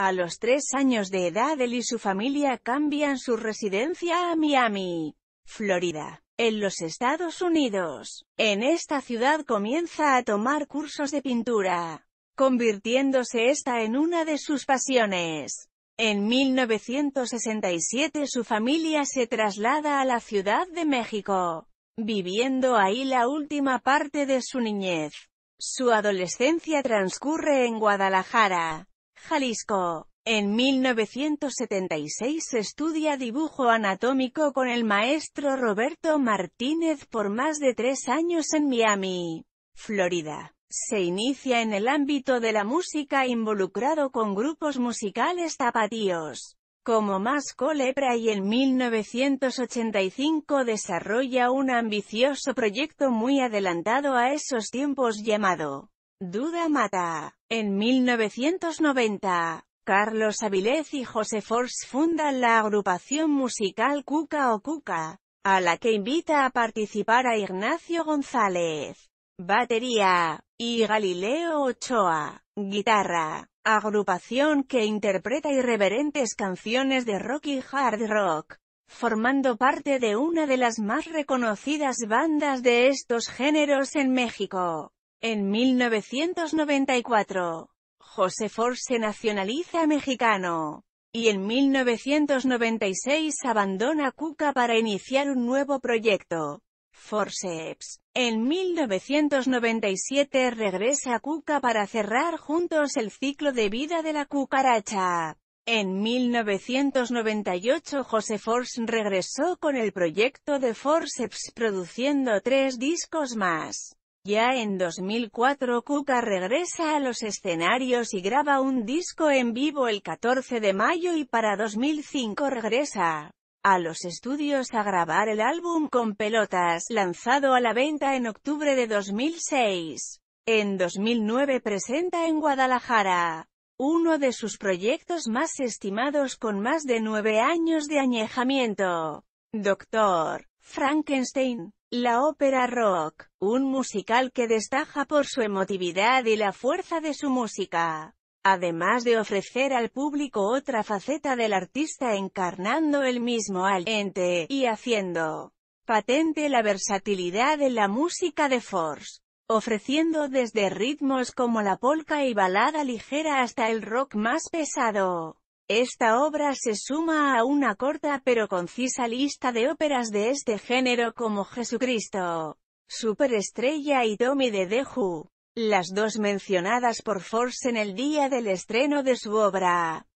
A los tres años de edad él y su familia cambian su residencia a Miami, Florida, en los Estados Unidos. En esta ciudad comienza a tomar cursos de pintura, convirtiéndose esta en una de sus pasiones. En 1967 su familia se traslada a la Ciudad de México, viviendo ahí la última parte de su niñez. Su adolescencia transcurre en Guadalajara, Jalisco. En 1976 estudia dibujo anatómico con el maestro Roberto Martínez por más de tres años en Miami, Florida. Se inicia en el ámbito de la música involucrado con grupos musicales tapatíos, como Más Lepra y en 1985 desarrolla un ambicioso proyecto muy adelantado a esos tiempos llamado Duda Mata. En 1990, Carlos Avilés y José Force fundan la agrupación musical Cuca o Cuca, a la que invita a participar a Ignacio González, batería, y Galileo Ochoa, guitarra, agrupación que interpreta irreverentes canciones de rock y hard rock, formando parte de una de las más reconocidas bandas de estos géneros en México. En 1994, José Force se nacionaliza mexicano, y en 1996 abandona Cuca para iniciar un nuevo proyecto, Forceps. En 1997 regresa a Cuca para cerrar juntos el ciclo de vida de la cucaracha. En 1998 José Force regresó con el proyecto de Forceps produciendo tres discos más. Ya en 2004 Cuca regresa a los escenarios y graba un disco en vivo el 14 de mayo y para 2005 regresa a los estudios a grabar el álbum Con Pelotas, lanzado a la venta en octubre de 2006. En 2009 presenta en Guadalajara uno de sus proyectos más estimados con más de nueve años de añejamiento. Doctor Frankenstein, la ópera rock, un musical que destaja por su emotividad y la fuerza de su música, además de ofrecer al público otra faceta del artista encarnando el mismo al ente, y haciendo patente la versatilidad de la música de Force, ofreciendo desde ritmos como la polka y balada ligera hasta el rock más pesado. Esta obra se suma a una corta pero concisa lista de óperas de este género como Jesucristo, Superestrella y Tommy de Deju, las dos mencionadas por Force en el día del estreno de su obra.